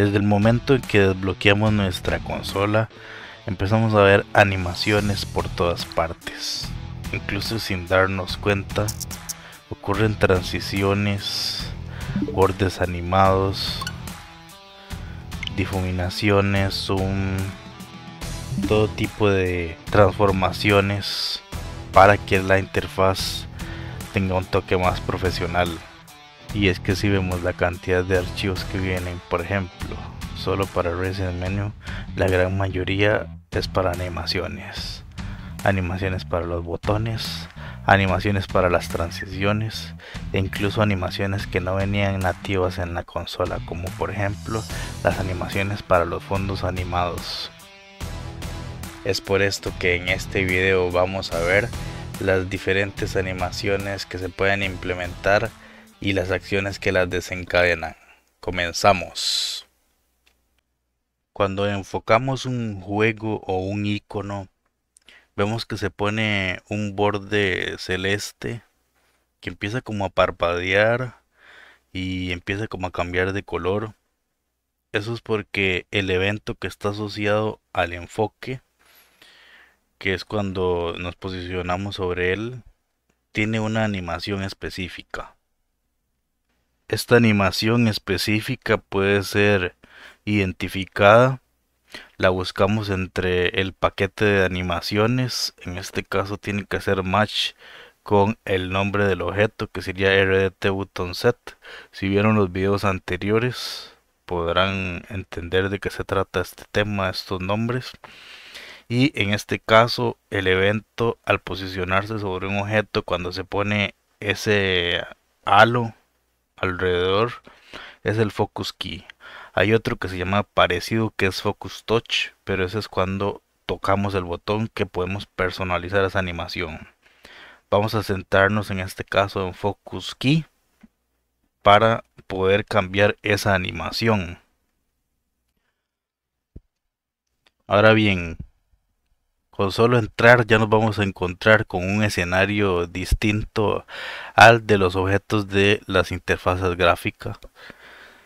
Desde el momento en que desbloqueamos nuestra consola, empezamos a ver animaciones por todas partes. Incluso sin darnos cuenta, ocurren transiciones, bordes animados, difuminaciones, un todo tipo de transformaciones para que la interfaz tenga un toque más profesional y es que si vemos la cantidad de archivos que vienen por ejemplo solo para Resident Menu la gran mayoría es para animaciones animaciones para los botones animaciones para las transiciones e incluso animaciones que no venían nativas en la consola como por ejemplo las animaciones para los fondos animados es por esto que en este video vamos a ver las diferentes animaciones que se pueden implementar y las acciones que las desencadenan. Comenzamos. Cuando enfocamos un juego o un icono, vemos que se pone un borde celeste que empieza como a parpadear y empieza como a cambiar de color. Eso es porque el evento que está asociado al enfoque, que es cuando nos posicionamos sobre él, tiene una animación específica esta animación específica puede ser identificada. La buscamos entre el paquete de animaciones. En este caso tiene que ser match con el nombre del objeto que sería RDT Si vieron los videos anteriores podrán entender de qué se trata este tema, estos nombres. Y en este caso el evento al posicionarse sobre un objeto cuando se pone ese halo alrededor es el Focus Key. Hay otro que se llama parecido que es Focus Touch, pero ese es cuando tocamos el botón que podemos personalizar esa animación. Vamos a centrarnos en este caso en Focus Key para poder cambiar esa animación. Ahora bien, con solo entrar ya nos vamos a encontrar con un escenario distinto al de los objetos de las interfaces gráficas.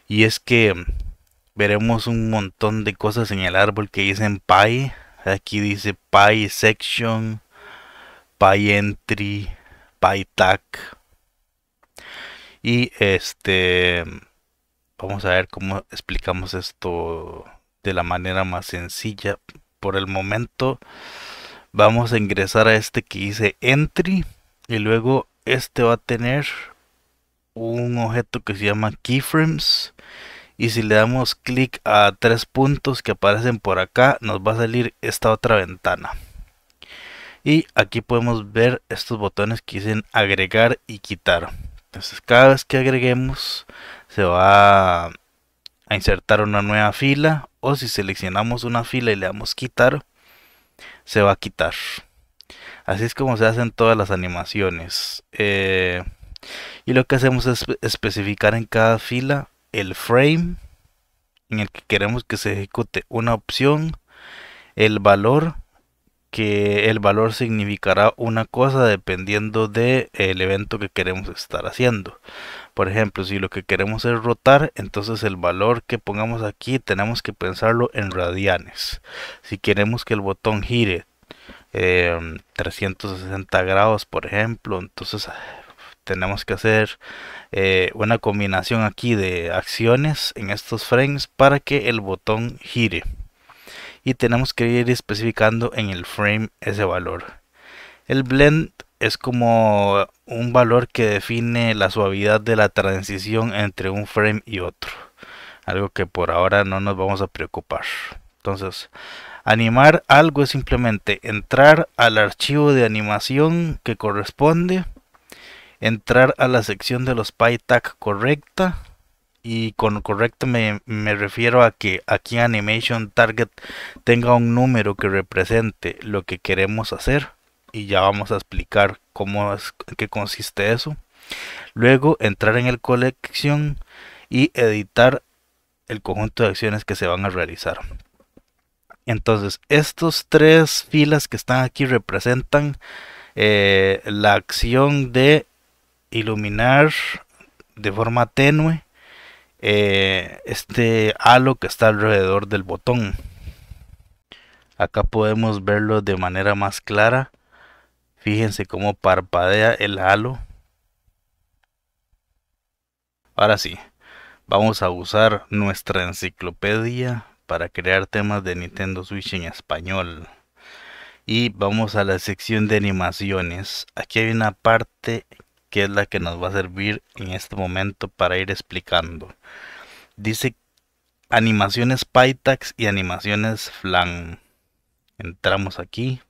Y es que veremos un montón de cosas en el árbol que dicen pie Aquí dice Py Section, pi Entry, pi Tag. Y este, vamos a ver cómo explicamos esto de la manera más sencilla por el momento vamos a ingresar a este que dice entry y luego este va a tener un objeto que se llama keyframes y si le damos clic a tres puntos que aparecen por acá nos va a salir esta otra ventana y aquí podemos ver estos botones que dicen agregar y quitar entonces cada vez que agreguemos se va a insertar una nueva fila o si seleccionamos una fila y le damos quitar, se va a quitar. Así es como se hacen todas las animaciones. Eh, y lo que hacemos es especificar en cada fila el frame en el que queremos que se ejecute una opción, el valor, que el valor significará una cosa dependiendo del evento que queremos estar haciendo. Por ejemplo, si lo que queremos es rotar, entonces el valor que pongamos aquí tenemos que pensarlo en radianes. Si queremos que el botón gire 360 em, grados, por ejemplo, entonces ah, tenemos que hacer eh, una combinación aquí de acciones en estos frames para que el botón gire y tenemos que ir especificando en el frame ese valor el blend es como un valor que define la suavidad de la transición entre un frame y otro. Algo que por ahora no nos vamos a preocupar. Entonces, animar algo es simplemente entrar al archivo de animación que corresponde, entrar a la sección de los PyTag correcta, y con correcto me, me, refiero a que aquí Animation Target tenga un número que represente lo que queremos hacer y ya vamos a explicar cómo qué consiste eso. Luego entrar en el colección y editar el conjunto de acciones que se van a realizar. Entonces, estas tres filas que están aquí representan eh, la acción de iluminar de forma tenue eh, este halo que está alrededor del botón. Acá podemos verlo de manera más clara. Fíjense cómo parpadea el halo. Ahora sí, vamos a usar nuestra enciclopedia para crear temas de Nintendo Switch en español. Y vamos a la sección de animaciones. Aquí hay una parte que es la que nos va a servir en este momento para ir explicando. Dice animaciones Pytax y animaciones Flan. Entramos aquí.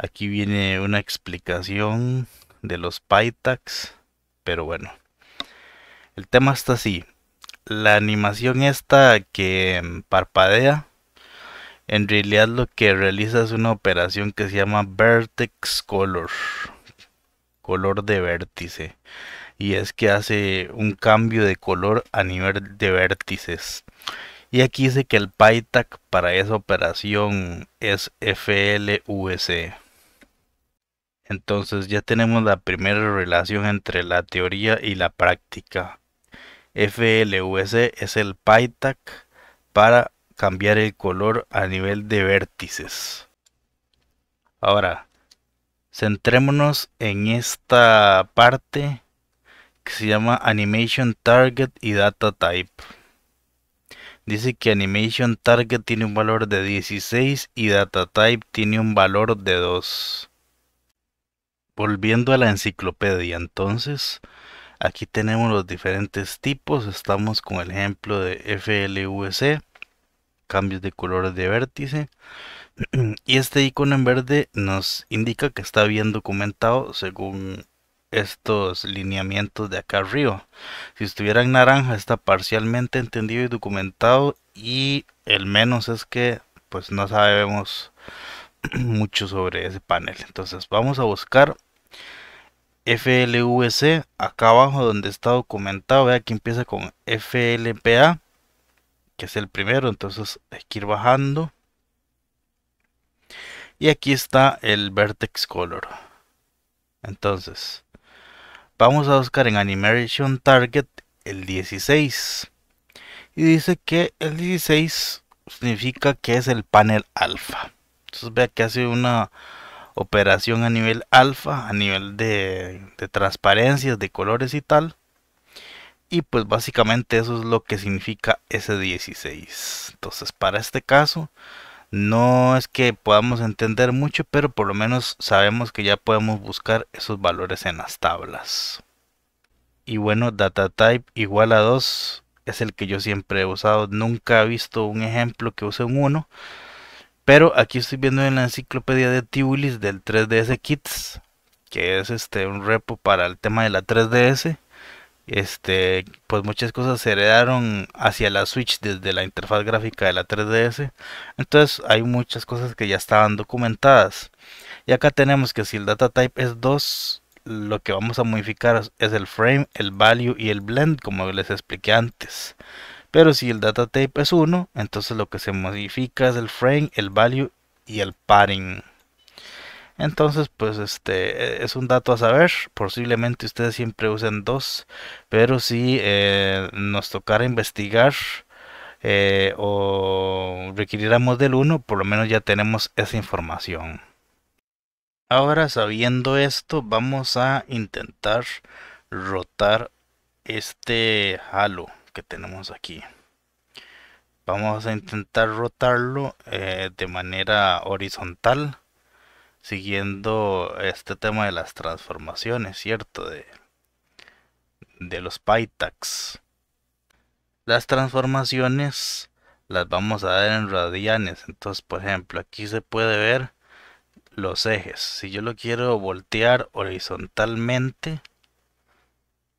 Aquí viene una explicación de los PyTags, pero bueno. El tema está así. La animación esta que mm, parpadea, en realidad lo que realiza es una operación que se llama vertex color, color de vértice. Y es que hace un cambio de color a nivel de vértices. Y aquí dice que el PyTag para esa operación es FLVC. Entonces ya tenemos la primera relación entre la teoría y la práctica. FLVC e es el PyTag para cambiar el color a nivel de vértices. Ahora, centrémonos en esta parte que se llama Animation Target y Data Type. Dice que Animation Target tiene un valor de 16 y Data Type tiene un valor de 2. Volviendo a la enciclopedia, entonces, aquí tenemos los diferentes tipos. Estamos con el ejemplo de FLVC, cambios de colores de vértice. Y este icono en verde nos indica que está bien documentado según estos lineamientos de acá arriba. Si estuviera en naranja está parcialmente entendido y documentado y el menos es que pues no sabemos mucho sobre ese panel. Entonces vamos a buscar FLVC, acá abajo donde está documentado, vea que empieza con FLPA, que es el primero, entonces hay que ir bajando. Y aquí está el Vertex Color. Entonces, vamos a buscar en Animation Target el 16. Y dice que el 16 significa que es el panel alfa. Entonces vea que hace una operación a nivel alfa, a nivel de, de transparencias, de colores y tal. Y pues básicamente eso es lo que significa S16. Entonces para este caso no es que podamos entender mucho, pero por lo menos sabemos que ya podemos buscar esos valores en las tablas. Y bueno, data type igual a 2 es el que yo siempre he usado. Nunca he visto un ejemplo que use un 1 pero aquí estoy viendo en la enciclopedia de Tibulis del 3DS Kits, que es este un repo para el tema de la 3DS. Este, pues muchas cosas se heredaron hacia la Switch desde la interfaz gráfica de la 3DS. Entonces hay muchas cosas que ya estaban documentadas. Y acá tenemos que si el data type es 2, lo que vamos a modificar es el frame, el value y el blend, como les expliqué antes. Pero si el data type es 1, entonces lo que se modifica es el frame, el value y el padding. Entonces, pues este e-, es un dato a saber. Posiblemente ustedes siempre usen dos, pero si eh, nos tocara investigar eh, o requiriéramos del 1, por lo menos ya tenemos esa información. Ahora, sabiendo esto, vamos a intentar rotar este halo tenemos aquí vamos a intentar rotarlo eh, de manera horizontal siguiendo este tema de las transformaciones cierto de, de los pytax las transformaciones las vamos a dar en radianes entonces por ejemplo aquí se puede ver los ejes si yo lo quiero voltear horizontalmente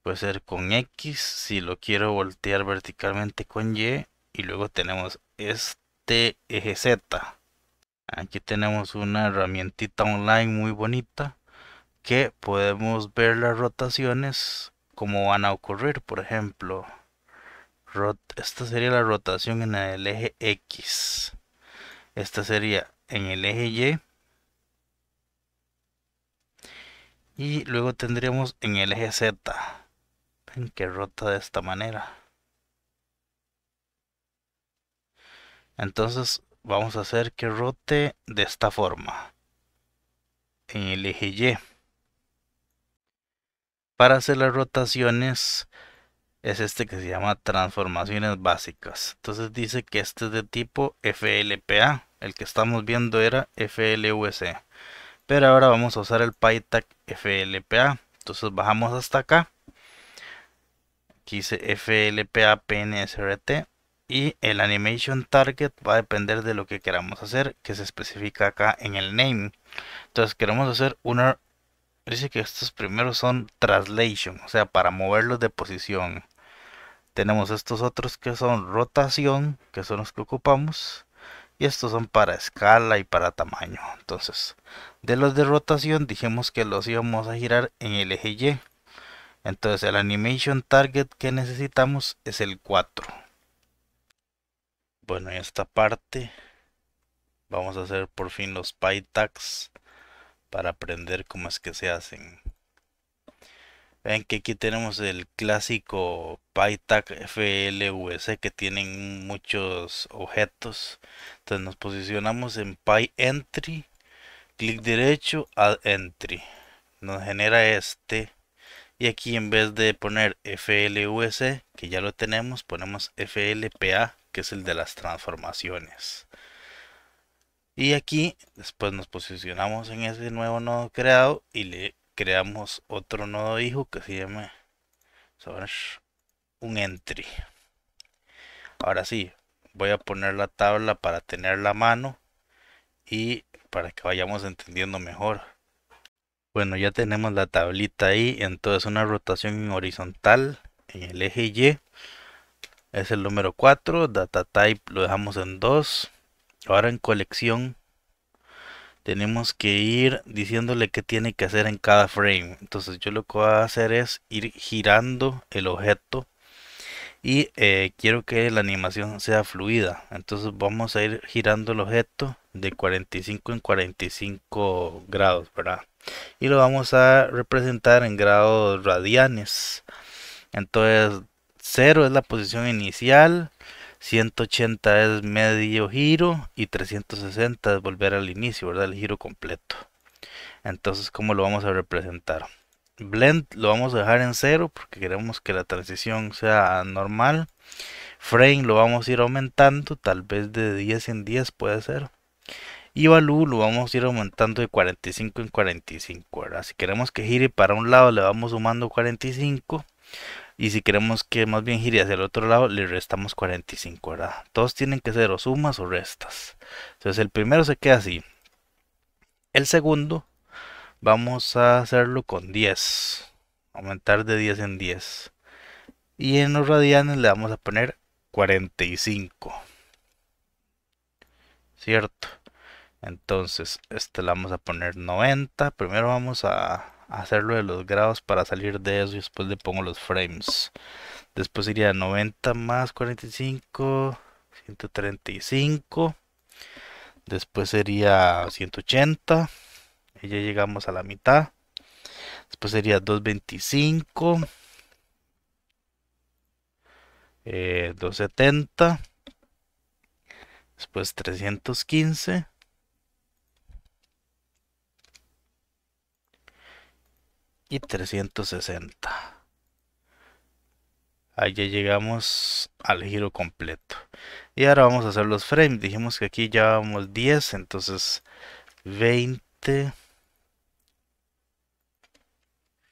puede ser con X, si lo quiero voltear verticalmente con Y, y luego tenemos este eje Z. Aquí tenemos una herramientita online muy bonita que podemos ver las rotaciones como van a ocurrir. Por ejemplo, esta sería la rotación en el eje X. Esta sería en el eje Y. Y luego tendríamos en el eje Z que rota de esta manera. Entonces vamos a hacer que rote de esta forma. En el eje Y. Para hacer las rotaciones es este que se llama transformaciones básicas. Entonces dice que este es de tipo FLPA. El que estamos viendo era FLUC. Pero ahora vamos a usar el PyTag FLPA. Entonces bajamos hasta acá. Aquí dice FLPA Y el animation target va a depender de lo que queramos hacer, que se especifica acá en el name. Entonces queremos hacer una... Dice que estos primeros son translation, o sea, para moverlos de posición. Tenemos estos otros que son rotación, que son los que ocupamos. Y estos son para escala y para tamaño. Entonces, de los de rotación dijimos que los íbamos a girar en el eje Y. Entonces el animation target que necesitamos es el 4. Bueno, en esta parte vamos a hacer por fin los PyTags para aprender cómo es que se hacen. Ven que aquí tenemos el clásico PyTag FLVC que tienen muchos objetos. Entonces nos posicionamos en PyEntry, clic derecho, Add Entry. Nos genera este y aquí en vez de poner FLUS, que ya lo tenemos, ponemos FLPA, que es el de las transformaciones. Y aquí después nos posicionamos en ese nuevo nodo creado y le creamos otro nodo hijo que se llama un entry. Ahora sí, voy a poner la tabla para tener la mano y para que vayamos entendiendo mejor. Bueno, ya tenemos la tablita ahí, entonces una rotación horizontal en el eje Y. Es el número 4, data type lo dejamos en 2. Ahora en colección tenemos que ir diciéndole qué tiene que hacer en cada frame. Entonces yo lo que voy a hacer es ir girando el objeto y eh, quiero que la animación sea fluida entonces vamos a ir girando el objeto de 45 en 45 grados verdad y lo vamos a representar en grados radianes entonces 0 es la posición inicial 180 es medio giro y 360 es volver al inicio verdad el giro completo entonces cómo lo vamos a representar Blend lo vamos a dejar en cero porque queremos que la transición sea normal. Frame lo vamos a ir aumentando, tal vez de 10 en 10 puede ser. Y Value lo vamos a ir aumentando de 45 en 45. ¿verdad? Si queremos que gire para un lado le vamos sumando 45. Y si queremos que más bien gire hacia el otro lado, le restamos 45, Todos tienen que ser o sumas o restas. Entonces el primero se queda así. El segundo Vamos a hacerlo con 10. Aumentar de 10 en 10. Y en los radianes le vamos a poner 45. ¿Cierto? Entonces, este le vamos a poner 90. Primero vamos a hacerlo de los grados para salir de eso y después le pongo los frames. Después iría 90 más 45, 135. Después sería 180 ya llegamos a la mitad. Después sería 225. 270. Eh, después 315. Y 360. Ahí ya llegamos al giro completo. Y ahora vamos a hacer los frames. Dijimos que aquí ya vamos 10, entonces 20.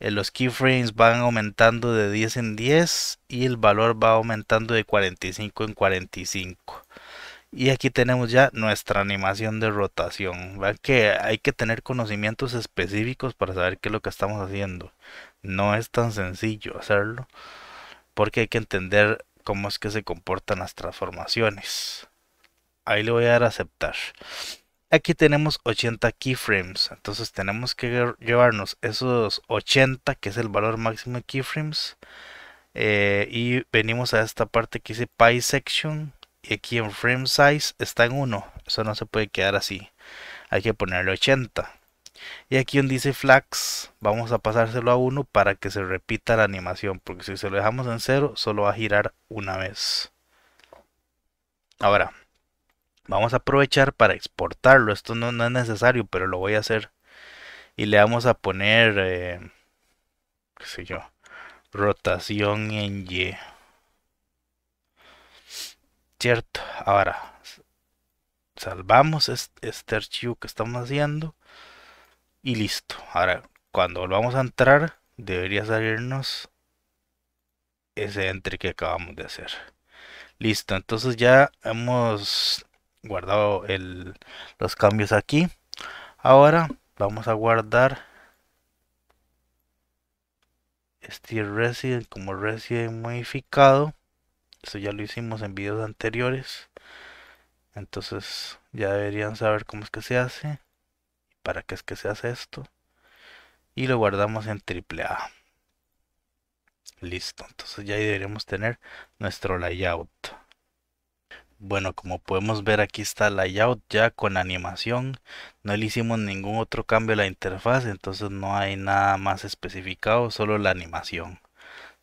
Eh, los keyframes van aumentando de 10 en 10 y el valor va aumentando de 45 en 45 y aquí tenemos ya nuestra animación de rotación. Que hay que tener conocimientos específicos para saber qué es lo que estamos haciendo. No es tan sencillo hacerlo. Porque hay que entender cómo es que se comportan las transformaciones. Ahí le voy a dar a aceptar aquí tenemos 80 keyframes. Entonces tenemos que llevarnos esos 80, que es el valor máximo de keyframes. Eh, y venimos a esta parte que dice pie section. Y aquí en frame size está en 1. Eso no se puede quedar así. Hay que ponerle 80. Y aquí donde dice flags, vamos a pasárselo a 1 para que se repita la animación. Porque si se lo dejamos en 0, solo va a girar una vez. Ahora, vamos a aprovechar para exportarlo. Esto no, es necesario, pero lo voy a hacer. Y le vamos a poner, eh, qué sé yo, rotación en Y. Cierto, ahora salvamos este, este archivo que estamos haciendo y listo. Ahora, cuando volvamos a entrar, debería salirnos ese entry que acabamos de hacer. Listo, entonces ya hemos guardado el, los cambios aquí ahora vamos a guardar este resident como resident modificado eso ya lo hicimos en videos anteriores entonces ya deberían saber cómo es que se hace para qué es que se hace esto y lo guardamos en triple A listo entonces ya ahí deberíamos tener nuestro layout bueno, como podemos ver aquí está el layout ya con animación. No le hicimos ningún otro cambio a la interfaz, entonces no hay nada más especificado, solo la animación.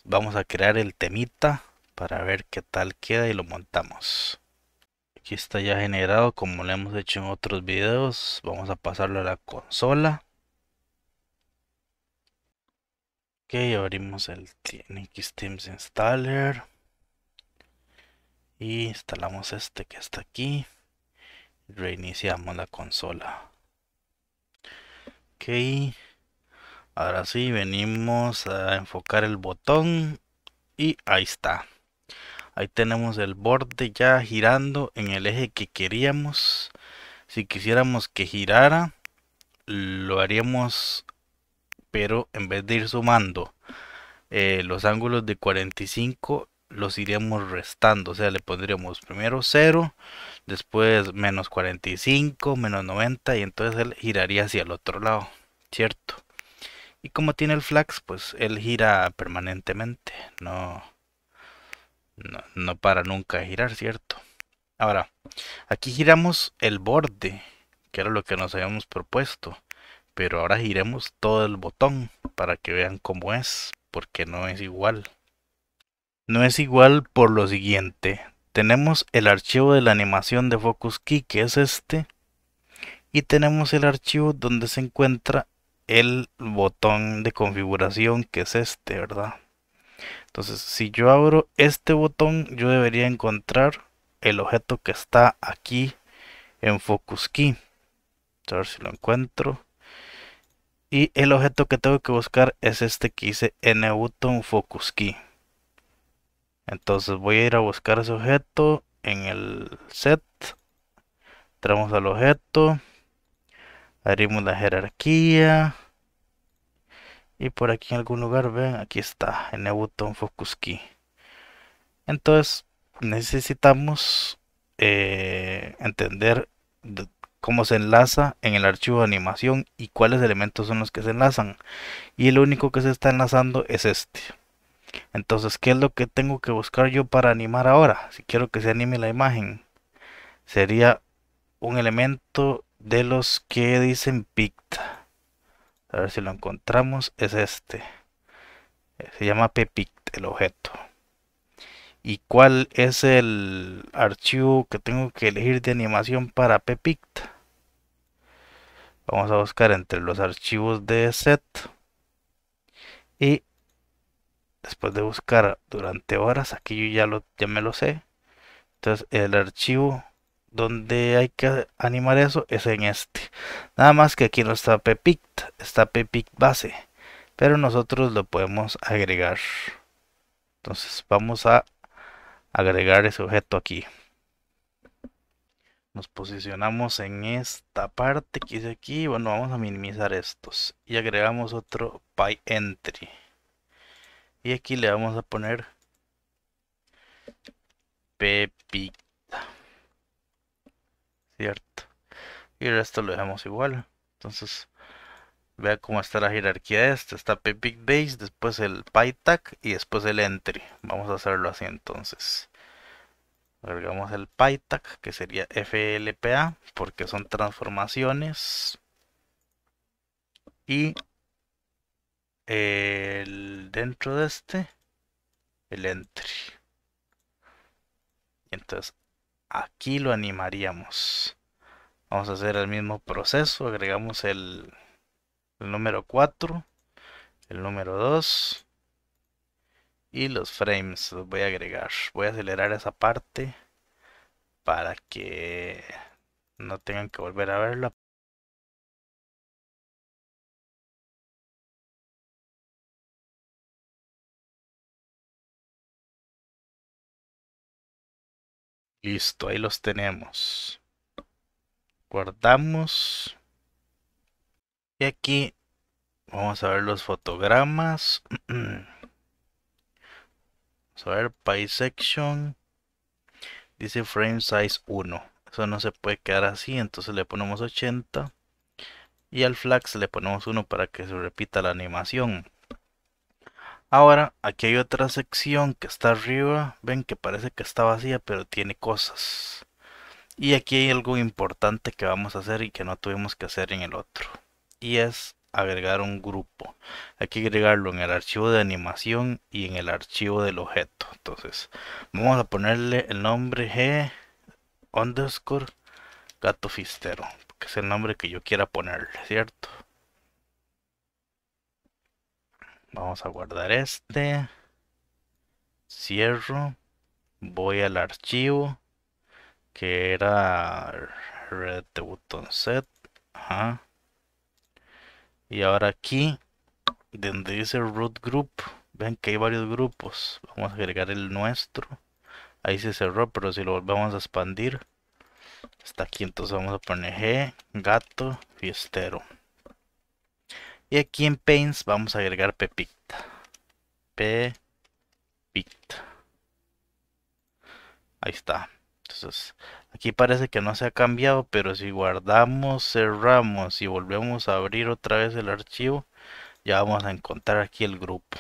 Vamos a crear el temita para ver qué tal queda y lo montamos. Aquí está ya generado como lo hemos hecho en otros videos. Vamos a pasarlo a la consola. Ok, abrimos el NX Teams Installer y instalamos este que está aquí reiniciamos la consola ok ahora sí venimos a enfocar el botón y ahí está ahí tenemos el borde ya girando en el eje que queríamos si quisiéramos que girara lo haríamos pero en vez de ir sumando eh, los ángulos de 45 los iríamos restando, o sea, le pondríamos primero 0, después menos 45, menos 90 y entonces él giraría hacia el otro lado, ¿cierto? Y como tiene el flax, pues él gira permanentemente, no, no, para nunca girar, ¿cierto? Ahora, aquí giramos el borde, que era lo que nos habíamos propuesto, pero ahora giremos todo el botón para que vean cómo es, porque no es igual no es igual por lo siguiente. Tenemos el archivo de la animación de Focus Key, que es este, y tenemos el archivo donde se encuentra el botón de configuración, que es este, ¿verdad? Entonces, si yo abro este botón, yo debería encontrar el objeto que está aquí en Focus Key. A ver si lo encuentro. Y el objeto que tengo que buscar es este que dice nbutton Focus Key. Entonces voy a ir a buscar ese objeto en el set. Entramos al objeto. Abrimos la jerarquía. Y por aquí en algún lugar, ven, aquí está, en el botón Focus Key. Entonces necesitamos eh, entender cómo se enlaza en el archivo de animación y cuáles elementos son los que se enlazan. Y el único que se está enlazando es este. Entonces, ¿qué es lo que tengo que buscar yo para animar ahora? Si quiero que se anime la imagen, sería un elemento de los que dicen picta. A ver si lo encontramos. Es este. Eh, se llama ppict el objeto. ¿Y cuál es el archivo que tengo que elegir de animación para ppict? Vamos a buscar entre los archivos de set y después de buscar durante horas, aquí yo ya, lo, ya me lo sé. Entonces el archivo donde hay que animar eso es en este. Nada más que aquí no está Pepict, está pepic base. Pero nosotros lo podemos agregar. Entonces vamos a agregar ese objeto aquí. Nos posicionamos en esta parte que dice aquí. Bueno, vamos a minimizar estos. Y agregamos otro pyentry, entry. Y aquí le vamos a poner pepita. Cierto. Y el resto lo dejamos igual. Entonces, vea cómo está la jerarquía de esta. Está Pepic Base, después el PyTag y después el Entry. Vamos a hacerlo así entonces. Agregamos el PyTag, que sería FLPA, porque son transformaciones. Y el, dentro de este el entry entonces aquí lo animaríamos vamos a hacer el mismo proceso agregamos el, el número 4 el número 2 y los frames los voy a agregar voy a acelerar esa parte para que no tengan que volver a verla Listo, ahí los tenemos. Guardamos. Y aquí vamos a ver los fotogramas. vamos a ver pie section. Dice frame size 1. Eso no se puede quedar así, entonces le ponemos 80. Y al flax le ponemos 1 para que se repita la animación. Ahora, aquí hay otra sección que está arriba. Ven que parece que está vacía, pero tiene cosas. Y aquí hay algo importante que vamos a hacer y que no tuvimos que hacer en el otro. Y es agregar un grupo. Hay que agregarlo en el archivo de animación y en el archivo del objeto. Entonces, vamos a ponerle el nombre G underscore gato fistero. Que es el nombre que yo quiera ponerle, ¿cierto? Vamos a guardar este. Cierro. Voy al archivo. Que era red de button set. Y ahora aquí, donde dice root group, ven que hay varios grupos. Vamos a agregar el nuestro. Ahí se cerró, pero si lo volvemos a expandir, está aquí. Entonces vamos a poner G, gato, fiestero. Y aquí en Paints vamos a agregar Pepita. Pepita. Ahí está. Entonces, aquí parece que no se ha cambiado, pero si guardamos, cerramos y volvemos a abrir otra vez el archivo, ya vamos a encontrar aquí el grupo.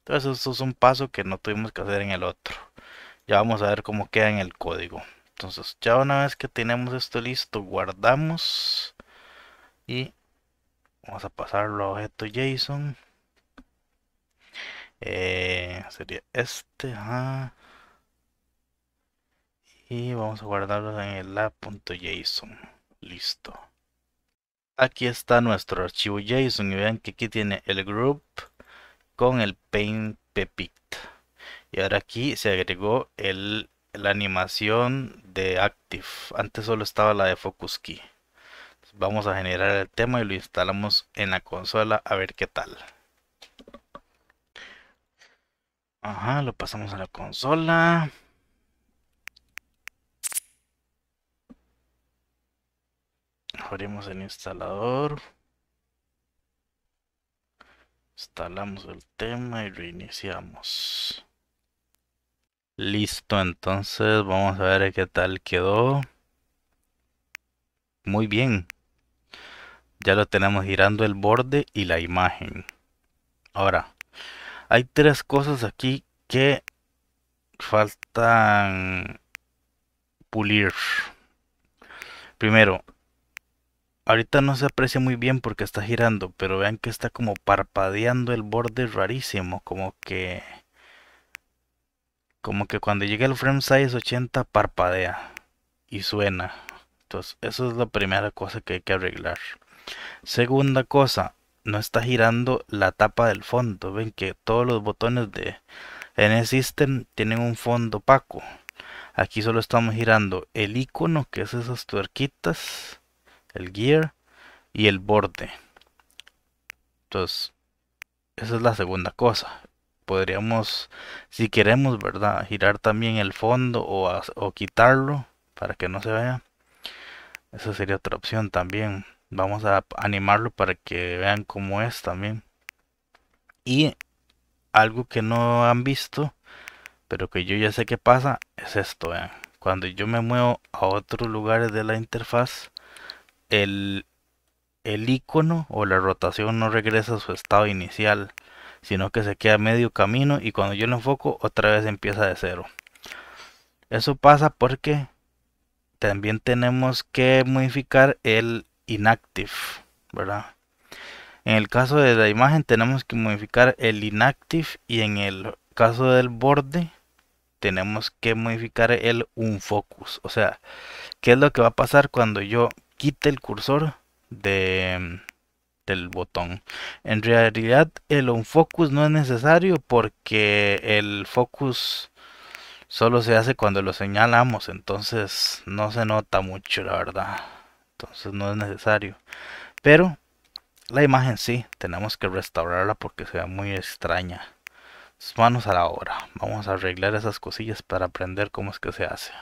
Entonces, esto es un paso que no tuvimos que hacer en el otro. Ya vamos a ver cómo queda en el código. Entonces, ya una vez que tenemos esto listo, guardamos y Vamos a pasarlo a objeto JSON. Eh, sería este. Y vamos a guardarlo en el lab.json. Listo. Aquí está nuestro archivo JSON y vean que aquí tiene el group con el paint pepict. Y ahora aquí se agregó el, la animación de active. Antes solo estaba la de focus key vamos a generar el tema y lo instalamos en la consola a ver qué tal. Ajá, lo pasamos a la consola. Abrimos el instalador. Instalamos el tema y lo iniciamos. Listo, entonces vamos a ver qué tal quedó. Muy bien ya lo tenemos girando el borde y la imagen. Ahora, hay tres cosas aquí que faltan pulir. Primero, ahorita no se aprecia muy bien porque está girando, pero vean que está como parpadeando el borde rarísimo, como que... Como que cuando llega el frame size 80 parpadea y suena. Entonces, eso es la primera cosa que hay que arreglar. Segunda cosa, no está girando la tapa del fondo. Ven que todos los botones de N System tienen un fondo opaco. Aquí solo estamos girando el icono, que es esas tuerquitas, el gear y el borde. Entonces, esa es la segunda cosa. Podríamos, si queremos, ¿verdad? Girar también el fondo o, o quitarlo para que no se vea. Esa sería otra opción también. Vamos a animarlo para que vean cómo es también. Y algo que no han visto, pero que yo ya sé que pasa, es esto. Cuando yo me muevo a otros lugares de la interfaz, el, el icono o la rotación no regresa a su estado inicial, sino que se queda medio camino y cuando yo lo enfoco otra vez empieza de cero. Eso pasa porque también tenemos que modificar el inactive, ¿verdad? En el caso de la imagen tenemos que modificar el inactive y en el caso del borde tenemos que modificar el unfocus. O sea, ¿qué es lo que va a pasar cuando yo quite el cursor de, del botón? En realidad el unfocus no es necesario porque el focus solo se hace cuando lo señalamos. Entonces no se nota mucho la verdad entonces no es necesario. Pero la imagen sí, tenemos que restaurarla porque se ve muy extraña. manos a la obra, vamos a arreglar esas cosillas para aprender cómo es que se hace.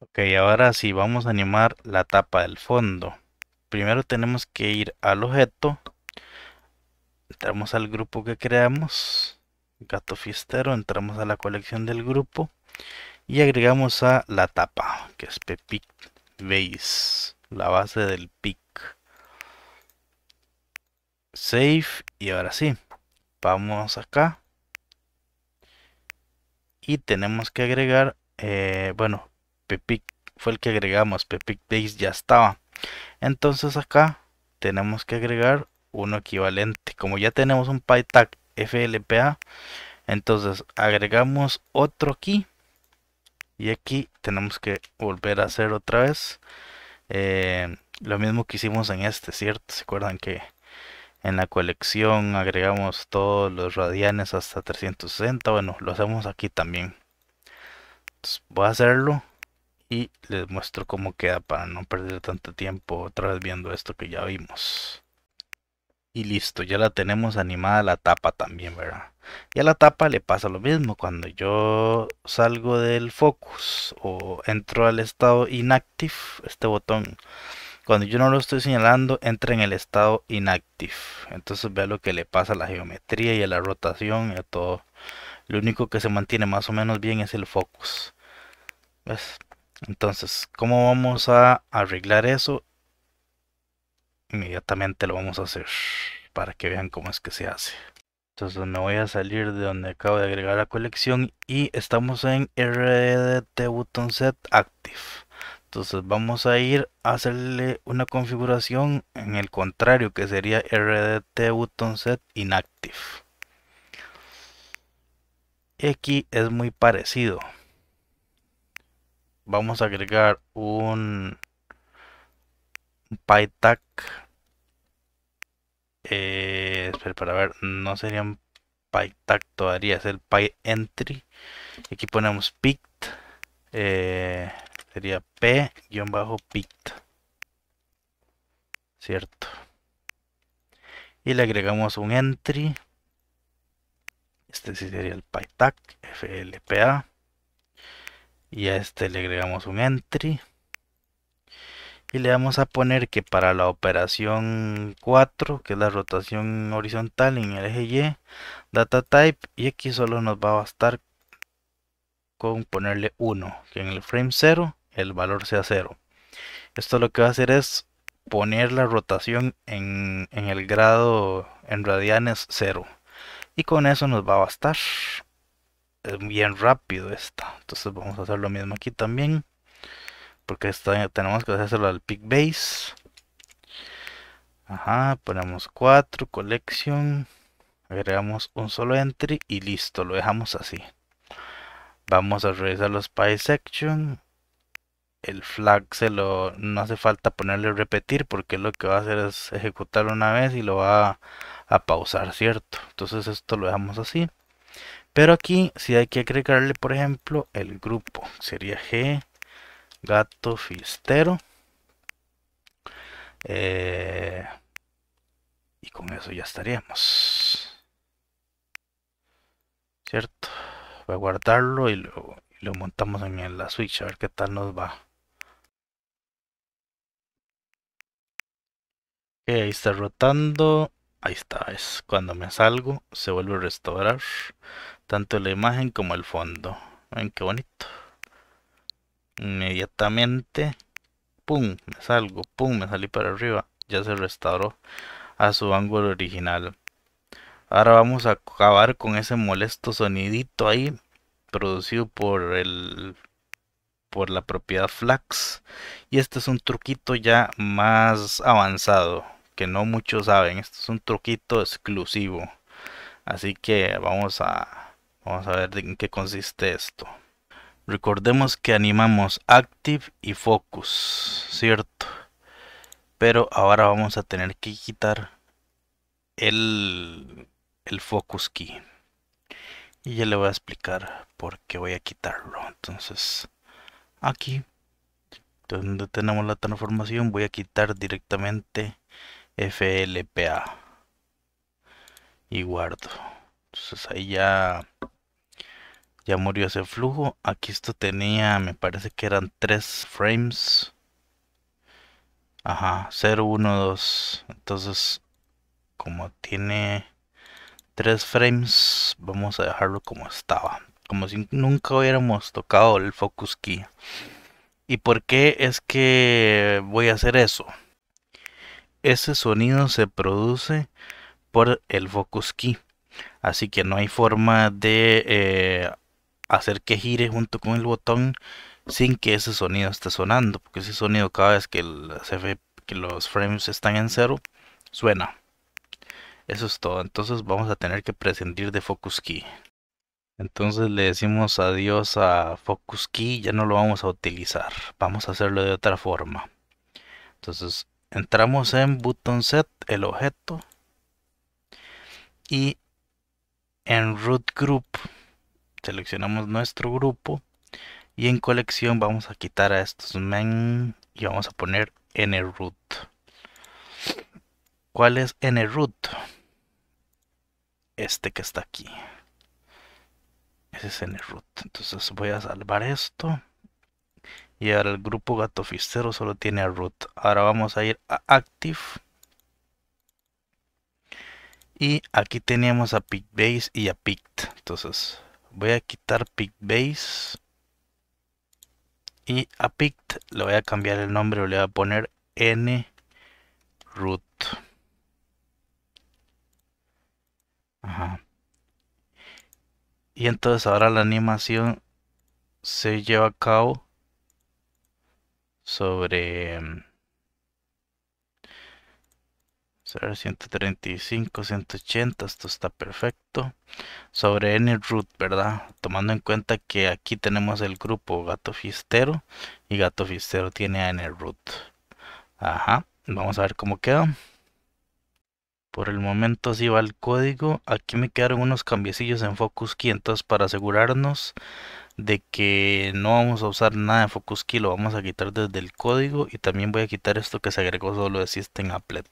Ok, ahora sí, vamos a animar la tapa del fondo. Primero tenemos que ir al objeto, entramos al grupo que creamos, gato fiestero, entramos a la colección del grupo y agregamos a la tapa que es Pepic Base la base del pic. Save y ahora sí, vamos acá. Y tenemos que agregar, eh, bueno, Pepic fue el que agregamos, Pepic Base ya estaba. Entonces acá tenemos que agregar uno equivalente. Como ya tenemos un PyTag FLPA, entonces agregamos otro aquí. Y aquí tenemos que volver a hacer otra vez eh, lo mismo que hicimos en este, ¿cierto? ¿Se acuerdan que en la colección agregamos todos los radianes hasta 360? Bueno, lo hacemos aquí también. voy a hacerlo y les muestro cómo queda para no perder tanto tiempo otra vez viendo esto que ya vimos y listo, ya la tenemos animada la tapa también, ¿verdad? Y a la tapa le pasa lo mismo, cuando yo salgo del focus o entro al estado inactive, este botón, cuando yo no lo estoy señalando, entra en el estado inactive. Entonces vea lo que le pasa a la geometría y a la rotación y a todo. Lo único que se mantiene más o menos bien es el focus. ¿Ves? Entonces, ¿cómo vamos a arreglar eso? Inmediatamente lo vamos a hacer para que vean cómo es que se hace. Entonces me voy a salir de donde acabo de agregar la colección y estamos en RDT Button Set Active. Entonces vamos a ir a hacerle una configuración en el contrario que sería RDT Button Set Inactive. Y Aquí es muy parecido. Vamos a agregar un PyTag eh, espera, para ver, no sería un PyTag todavía, es el PyEntry. Aquí ponemos PICT. Eh, sería p pikt Cierto. Y le agregamos un entry. Este sí sería el PyTag, FLPA. Y a este le agregamos un entry y le vamos a poner que para la operación 4 que es la rotación horizontal en el eje Y data type y aquí solo nos va a bastar con ponerle 1 que en el frame 0 el valor sea 0 esto lo que va a hacer es poner la rotación en, el grado en radianes 0 y con eso nos va a bastar es eh, bien rápido esta entonces vamos a hacer lo mismo aquí también porque esto tenemos que hacerlo al pick base. Ajá, ponemos 4, collection, agregamos un solo entry y listo, lo dejamos así. Vamos a revisar los pie section. El flag se lo no hace falta ponerle repetir porque lo que va a hacer es ejecutarlo una vez y lo va a pausar, ¿cierto? Entonces esto lo dejamos así. Pero aquí si hay que agregarle, por ejemplo, el grupo. Sería G Gato Fistero. Eh, y con eso ya estaríamos. ¿Cierto? Voy a guardarlo y lo, lo montamos en la Switch a ver qué tal nos va. Okay, ahí está rotando. Ahí está, es cuando me salgo se vuelve a restaurar tanto la imagen como el fondo. Ven qué bonito. Inmediatamente, ¡pum! Me salgo, ¡pum! Me salí para arriba. Ya se restauró a su ángulo original. Ahora vamos a acabar con ese molesto sonidito ahí producido por el por la propiedad flax y este es un truquito ya más avanzado que no muchos saben este es un truquito exclusivo así que vamos a vamos a ver en qué consiste esto Recordemos que animamos Active y Focus, ¿cierto? Pero ahora vamos a tener que quitar el, el Focus Key. Y ya le voy a explicar por qué voy a quitarlo. Entonces, aquí, donde tenemos la transformación, voy a quitar directamente FLPA. Y guardo. Entonces ahí ya ya murió ese flujo. Aquí esto tenía, me parece que eran 3 frames. Ajá, 0, 1, 2. Entonces, como tiene 3 frames, vamos a dejarlo como estaba. Como si nunca hubiéramos tocado el focus key. ¿Y por qué es que voy a hacer eso? Ese sonido se produce por el focus key. Así que no hay forma de eh, hacer que gire junto con el botón sin que ese sonido esté sonando, porque ese sonido cada vez que, que los frames están en cero, suena. Eso es todo, entonces vamos a tener que prescindir de Focus Key. Entonces le decimos adiós a Focus Key, ya no lo vamos a utilizar, vamos a hacerlo de otra forma. Entonces entramos en Button Set, el objeto, y en Root Group seleccionamos nuestro grupo y en colección vamos a quitar a estos men y vamos a poner root. ¿Cuál es root? Este que está aquí. Ese es root. Entonces voy a salvar esto. Y ahora el grupo gato fistero solo tiene a root. Ahora vamos a ir a active. Y aquí teníamos a base y a picked. Entonces voy a quitar base Y a Pict le voy a cambiar el nombre, le voy a poner root Ajá. Y entonces ahora la animación se lleva a cabo sobre em, 135, 180, esto está perfecto. Sobre any root, ¿verdad? Tomando en cuenta que aquí tenemos el grupo gato Fistero y gato Fistero tiene any root. Ajá, vamos a ver cómo queda. Por el momento así va el código. Aquí me quedaron unos cambiecillos en Focus Key, entonces para asegurarnos de que no vamos a usar nada de Focus Key, lo vamos a quitar desde el código y también voy a quitar esto que se agregó solo de System Applet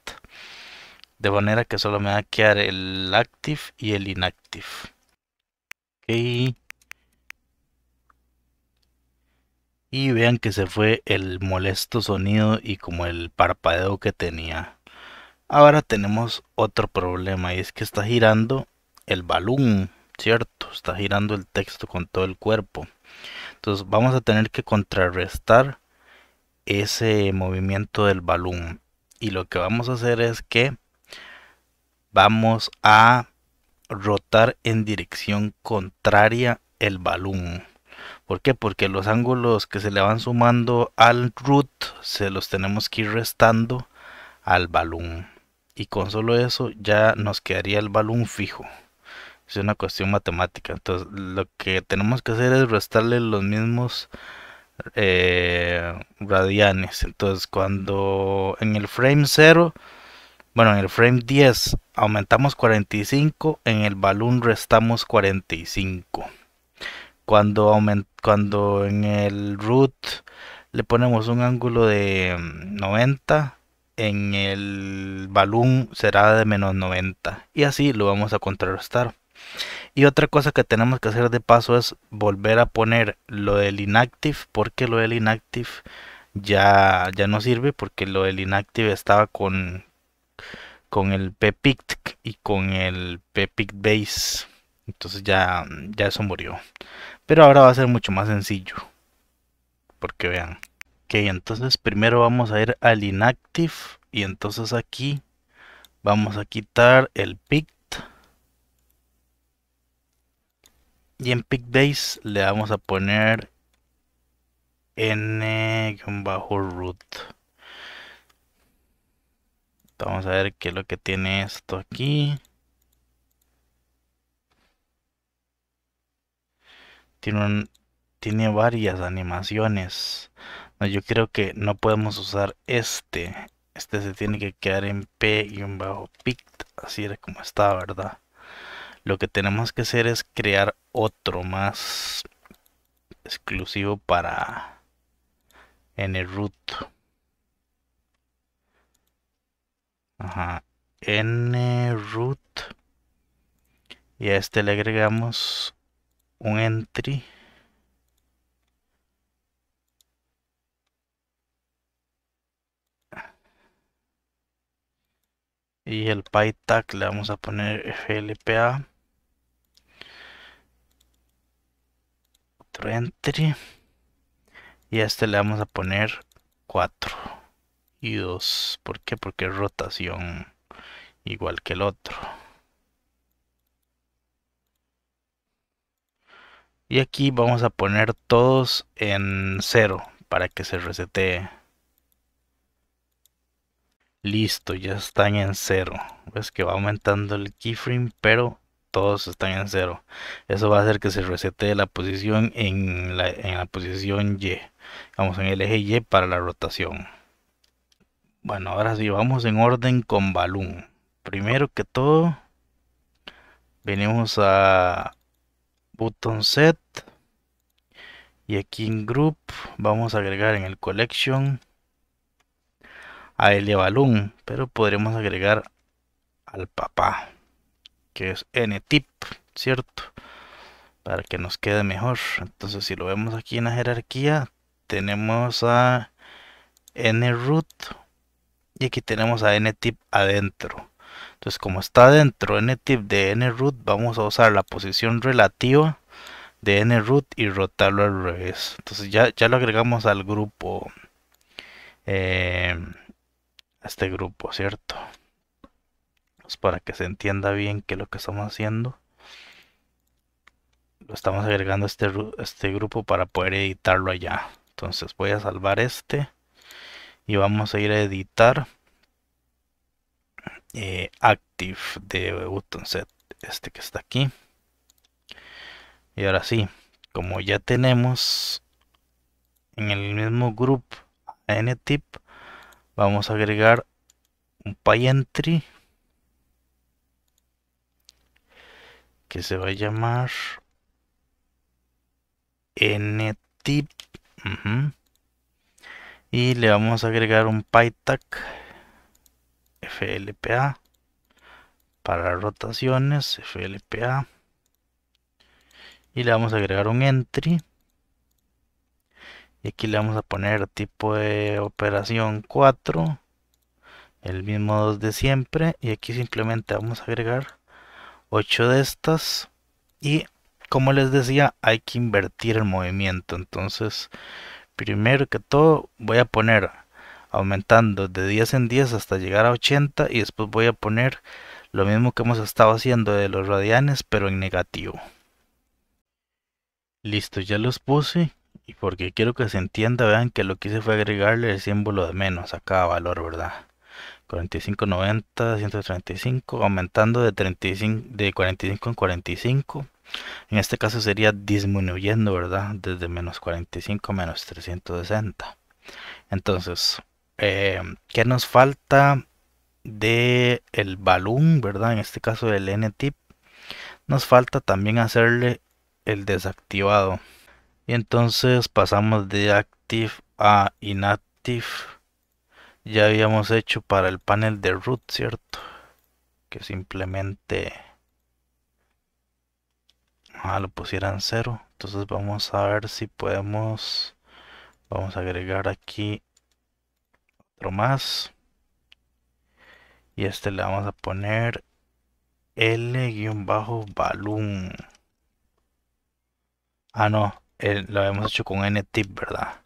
de manera que solo me va a quedar el active y el inactive y vean que se fue el molesto sonido y como el parpadeo que tenía ahora tenemos otro problema y es que está girando el balón cierto está girando el texto con todo el cuerpo entonces vamos a tener que contrarrestar ese movimiento del balón y lo que vamos a hacer es que vamos a rotar en dirección contraria el balón. ¿Por qué? Porque los ángulos que se le van sumando al root se los tenemos que ir restando al balón. Y con solo eso ya nos quedaría el balón fijo. Es una cuestión matemática. Entonces lo que tenemos que hacer es restarle los mismos eh, radianes. Entonces cuando en el frame 0 bueno, en el frame 10 aumentamos 45, en el balloon restamos 45. Cuando, aument cuando en el root le ponemos un ángulo de 90, mm, en el balloon será de menos 90. Y así lo vamos a contrarrestar. Y otra cosa que tenemos que hacer de paso es volver a poner lo del inactive, porque lo del inactive ya, ya no sirve, porque lo del inactive estaba con, con el Pepict y con el pepic Base. Entonces ya, ya eso murió. Pero ahora va a ser mucho más sencillo. Porque vean. Ok, entonces primero vamos a ir al Inactive. Y entonces aquí vamos a quitar el Pict. Y en Pick Base le vamos a poner n-root. Vamos a ver qué es lo que tiene esto aquí. Tiene, tiene varias animaciones. yo creo que no podemos usar este. Este se tiene que quedar en P y un bajo pict. Así era como está, ¿verdad? Lo que tenemos que hacer es crear otro más exclusivo para en el root. N root. Y a este le agregamos un entry. y el PyTag le vamos a poner flpa otro entry y a este le vamos a poner 4 y 2. ¿Por qué? Porque es rotación igual que el otro. Y aquí vamos a poner todos en 0 para que se resete Listo, ya están en 0. Ves que va aumentando el keyframe, pero todos están en 0. Eso va a hacer que se resete la posición en la, en la posición Y. Vamos en el eje Y para la rotación. Bueno, ahora sí, vamos en orden con Balloon. Primero que todo, venimos a Button Set. Y aquí en Group vamos a agregar en el Collection a el de Balloon. Pero podremos agregar al papá, que es NTip, ¿cierto? Para que nos quede mejor. Entonces si lo vemos aquí en la jerarquía, tenemos a NRoot y aquí tenemos a ntip adentro. Entonces como está dentro tip de N root vamos a usar la posición relativa de N root y rotarlo al revés. Entonces ya, ya lo agregamos al grupo. Eh, a este grupo, ¿cierto? Pues, para que se entienda bien qué lo que estamos haciendo. Lo estamos agregando a este, este grupo para poder editarlo allá. Entonces voy a salvar este y vamos a ir a editar eh, active de button set este que está aquí y ahora sí como ya tenemos en el mismo group n vamos a agregar un PyEntry que se va a llamar ntip y le vamos a agregar un PyTag FLPA para rotaciones FLPA y le vamos a agregar un entry y aquí le vamos a poner tipo de operación 4 el mismo 2 de siempre y aquí simplemente vamos a agregar 8 de estas y como les decía hay que invertir el movimiento entonces Primero que todo voy a poner aumentando de 10 en 10 hasta llegar a 80 y después voy a poner lo mismo que hemos estado haciendo de los radianes pero en negativo. Listo, ya los puse y porque quiero que se entienda, vean que lo que hice fue agregarle el símbolo de menos a cada valor, ¿verdad? 45, 90, 135, aumentando de, 35, de 45 en 45 en este caso sería disminuyendo, ¿verdad? Desde menos 45 a menos 360. Entonces, em, ¿qué nos falta de el balón, ¿verdad? En este caso del N-tip. Nos falta también hacerle el desactivado. Y entonces pasamos de active a inactive. Ya habíamos hecho para el panel de root, ¿cierto? Que simplemente Ah, lo pusieran cero entonces vamos a ver si podemos vamos a agregar aquí otro más y este le vamos a poner L-balloon ah no lo habíamos hecho con Tip, verdad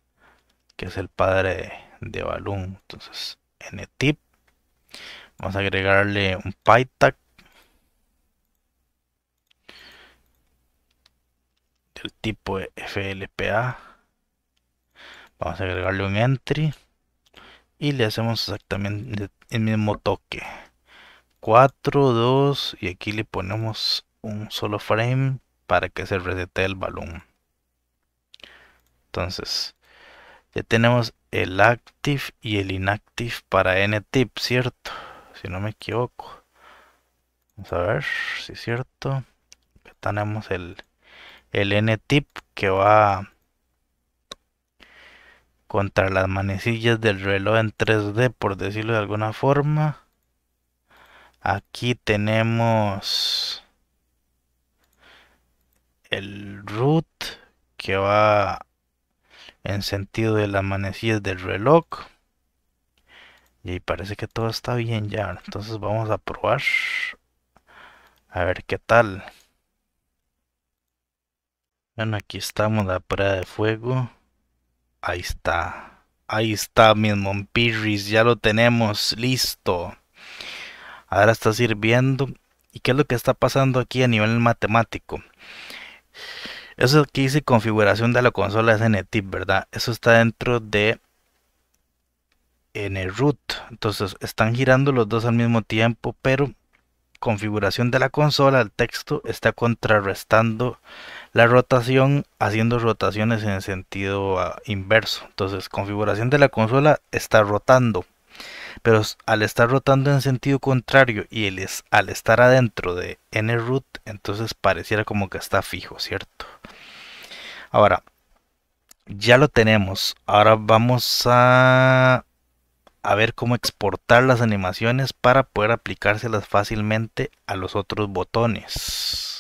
que es el padre de, de balloon entonces Tip, vamos a agregarle un pytag del tipo FLPA. Vamos a agregarle un entry. Y le hacemos exactamente el mismo toque. 4, 2 y aquí le ponemos un solo frame para que se resete el balón. Entonces, ya tenemos el active y el inactive para ntip, ¿cierto? Si no me equivoco. Vamos a ver si es cierto. tenemos el, el N-tip que va contra las manecillas del reloj en 3D, por decirlo de alguna forma. Aquí tenemos el root que va en sentido de las manecillas del reloj. Y parece que todo está bien ya. Entonces vamos a probar. A ver qué tal. Bueno, aquí estamos la prueba de fuego. Ahí está. Ahí está, mis Mompirris. Ya lo tenemos. Listo. Ahora está sirviendo. ¿Y qué es lo que está pasando aquí a nivel matemático? Eso que dice configuración de la consola ntip, ¿verdad? Eso está dentro de en el root. Entonces están girando los dos al mismo tiempo, pero configuración de la consola, el texto está contrarrestando la rotación haciendo rotaciones en sentido ah, inverso. Entonces, configuración de la consola está rotando. Pero al estar rotando en sentido contrario y él es, al estar adentro de root entonces pareciera como que está fijo, ¿cierto? Ahora, ya lo tenemos. Ahora vamos a, a ver cómo exportar las animaciones para poder aplicárselas fácilmente a los otros botones.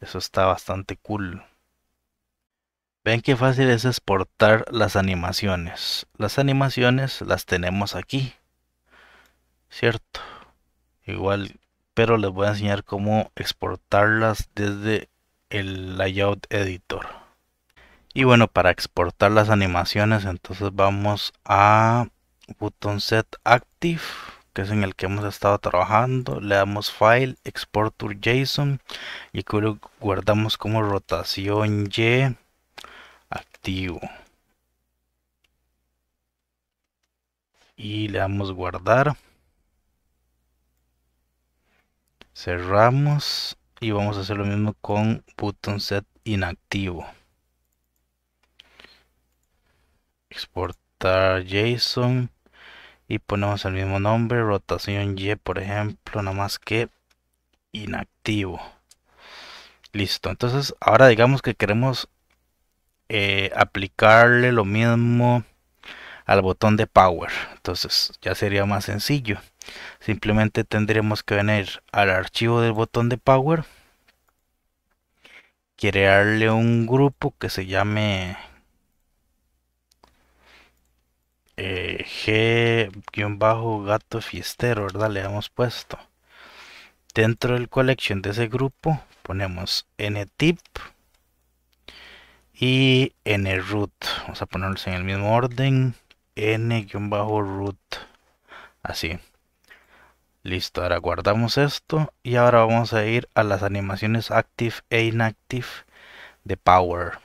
Eso está bastante cool. Ven qué fácil es exportar las animaciones. Las animaciones las tenemos aquí. Cierto. Igual, pero les voy a enseñar cómo exportarlas desde el layout editor. Y bueno, para exportar las animaciones, entonces vamos a button set active que es en el que hemos estado trabajando, le damos File, Export to JSON y guardamos como rotación Y activo. Y le damos guardar. Cerramos y vamos a hacer lo mismo con button set inactivo. Exportar JSON y ponemos el mismo nombre, rotación Y por ejemplo, nada más que inactivo. Listo, entonces ahora digamos que queremos eh, aplicarle lo mismo al botón de power. Entonces ya sería más sencillo. Simplemente tendremos que venir al archivo del botón de power. Crearle un grupo que se llame Eh, G-gato fiestero, ¿verdad? Le hemos puesto. Dentro del collection de ese grupo ponemos ntip y nroot. Vamos a ponerlos en el mismo orden. n-root. Así. Listo, ahora guardamos esto y ahora vamos a ir a las animaciones active e inactive de Power.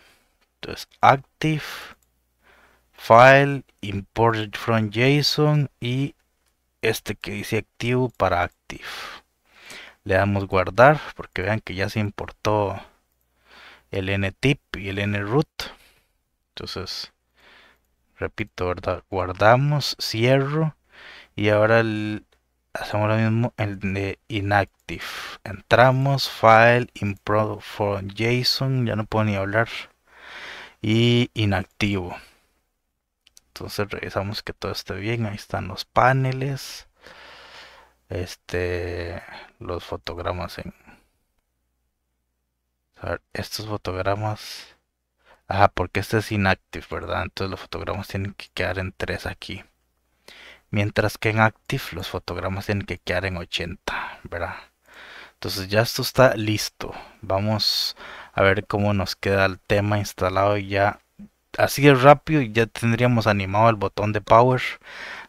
Entonces, active file, imported from JSON y este que dice activo para active. Le damos guardar porque vean que ya se importó el ntip y el nroot. Entonces, repito, ¿verdad? guardamos, cierro y ahora hacemos lo mismo el de inactive. Entramos, file, import from JSON, ya no puedo ni hablar y inactivo. Entonces revisamos que todo esté bien. Ahí están los paneles. Este, los fotogramas en... A ver, estos fotogramas... Ah, porque este es inactive, ¿verdad? Entonces los fotogramas tienen que quedar en 3 aquí. Mientras que en active los fotogramas tienen que quedar en 80, ¿verdad? Entonces ya esto está listo. Vamos a ver cómo nos queda el tema instalado y ya así es rápido y ya tendríamos animado el botón de power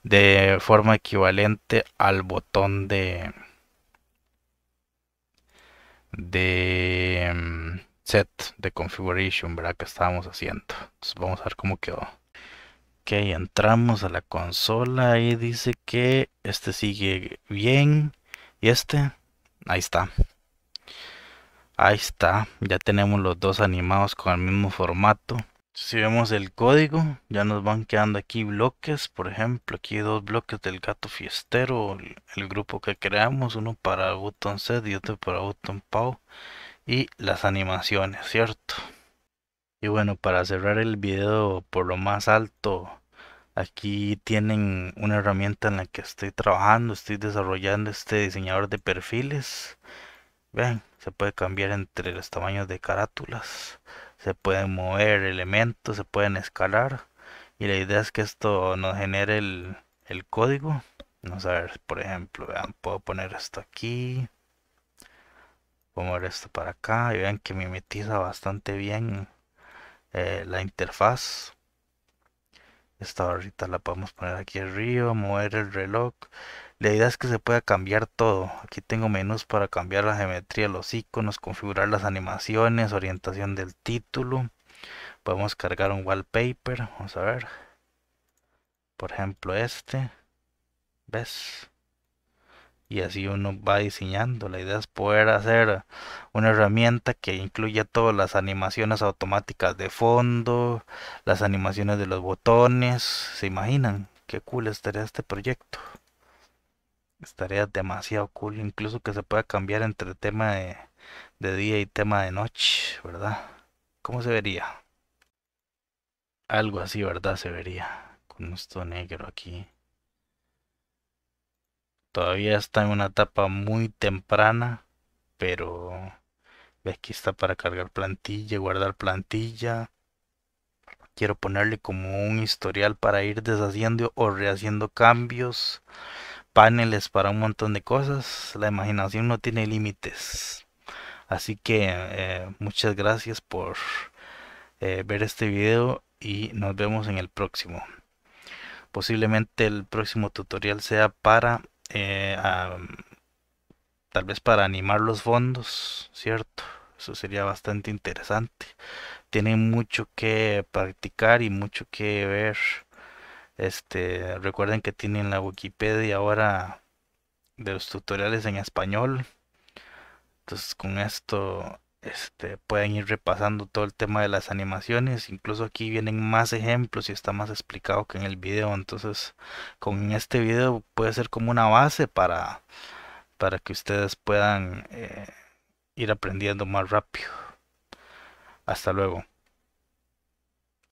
de forma equivalente al botón de de mm, set de configuration que estábamos haciendo vamos a ver cómo quedó ok entramos a la consola y dice que este sigue bien y este ahí está ahí está ya tenemos los dos animados con el mismo formato si vemos el código, ya nos van quedando aquí bloques, por ejemplo, aquí dos bloques del gato fiestero, el, grupo que creamos, uno para button set y otro para button pow, y las animaciones, ¿cierto? Y bueno, para cerrar el video por lo más alto, aquí tienen una herramienta en la que estoy trabajando, estoy desarrollando este diseñador de perfiles. Vean, se puede cambiar entre los tamaños de carátulas se pueden mover elementos, se pueden escalar. Y la idea es que esto nos genere el, código. Vamos a ver, por ejemplo, vean, puedo poner esto aquí. Puedo mover esto para acá. Y vean que mimetiza bastante bien eh, la interfaz. Esta barrita la podemos poner aquí arriba, mover el reloj. La idea es que se pueda cambiar todo. Aquí tengo menús para cambiar la geometría, los iconos, configurar las animaciones, orientación del título. Podemos cargar un wallpaper. Vamos a ver. Por ejemplo este. ¿Ves? y así uno va diseñando. La idea es poder hacer una herramienta que incluya todas las animaciones automáticas de fondo, las animaciones de los botones. ¿Se imaginan? Qué cool estaría este proyecto. Estaría demasiado cool, incluso que se pueda cambiar entre tema de, de día y tema de noche, ¿verdad? ¿Cómo se vería? Algo así, ¿verdad? Se vería con esto negro aquí. Todavía está en una etapa muy temprana, pero aquí está para cargar plantilla, y guardar plantilla. Quiero ponerle como un historial para ir deshaciendo o rehaciendo cambios paneles para un montón de cosas. La imaginación no tiene límites. Así que eh, muchas gracias por eh, ver este video y nos vemos en el próximo. Posiblemente el próximo tutorial sea para... Eh, tal vez para animar los fondos, ¿cierto? Eso sería bastante interesante. tiene mucho que practicar y mucho que ver este, recuerden que tienen la Wikipedia ahora de los tutoriales en español. Entonces con esto este, pueden ir repasando todo el tema de las animaciones. Incluso aquí vienen más ejemplos y está más explicado que en el video. Entonces con este video puede ser como una base para, para que ustedes puedan eh, ir aprendiendo más rápido. Hasta luego.